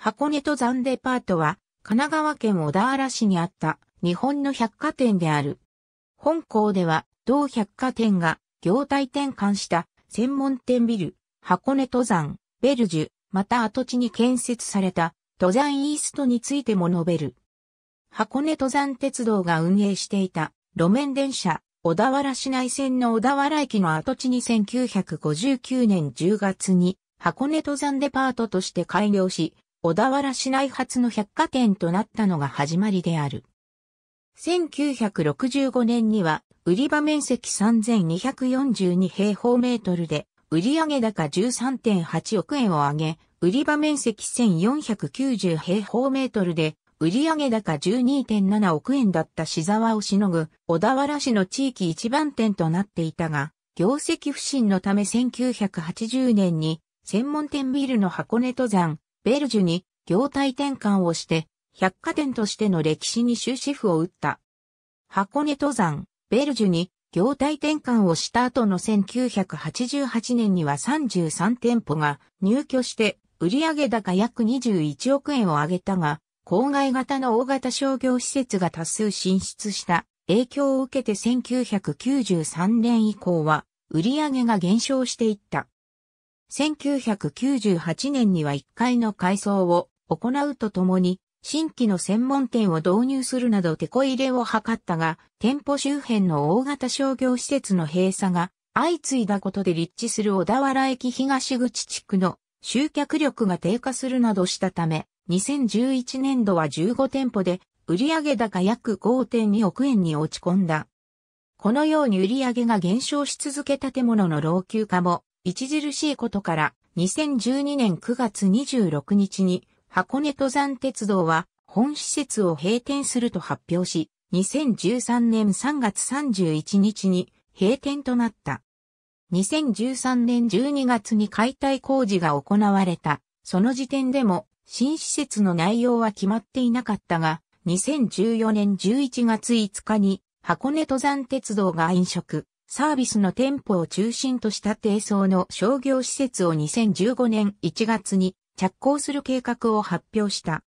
箱根登山デパートは、神奈川県小田原市にあった日本の百貨店である。本校では、同百貨店が業態転換した専門店ビル、箱根登山、ベルジュ、また跡地に建設された登山イーストについても述べる。箱根登山鉄道が運営していた路面電車、小田原市内線の小田原駅の跡地に1959年10月に箱根登山デパートとして開業し、小田原市内初の百貨店となったのが始まりである。1965年には、売り場面積3242平方メートルで、売上高13.8億円を上げ、売り場面積1490平方メートルで、売上高12.7億円だった市沢をしのぐ小田原市の地域一番店となっていたが、業績不振のため1980年に専門店ビルの箱根登山ベルジュに業態転換をして、百貨店としての歴史に終止符を打った。箱根登山、ベルジュに業態転換をした後の1988年には33店舗が入居して売上高約21億円を上げたが、郊外型の大型商業施設が多数進出した影響を受けて1993年以降は売上が減少していった。1998年には1階の改装を行うとともに、新規の専門店を導入するなど手こ入れを図ったが、店舗周辺の大型商業施設の閉鎖が相次いだことで立地する小田原駅東口地区の集客力が低下するなどしたため、2011年度は15店舗で売上高約5.2億円に落ち込んだ。このように売上が減少し続け建物の老朽化も著しいことから、2012年9月26日に、箱根登山鉄道は、本施設を閉店すると発表し、2013年3月31日に閉店となった。2013年12月に解体工事が行われた。その時点でも新施設の内容は決まっていなかったが、2014年11月5日に箱根登山鉄道が飲食、サービスの店舗を中心とした低層の商業施設を2015年1月に着工する計画を発表した。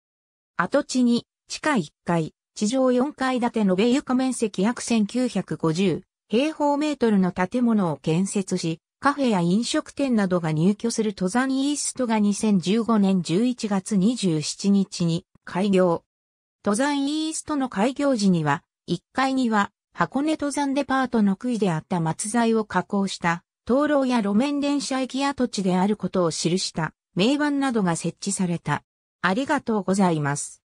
跡地に地下1階、地上4階建て延べ床面積約1950平方メートルの建物を建設し、カフェや飲食店などが入居する登山イーストが2015年11月27日に開業。登山イーストの開業時には、1階には箱根登山デパートの杭であった松材を加工した灯籠や路面電車駅跡地であることを記した名板などが設置された。ありがとうございます。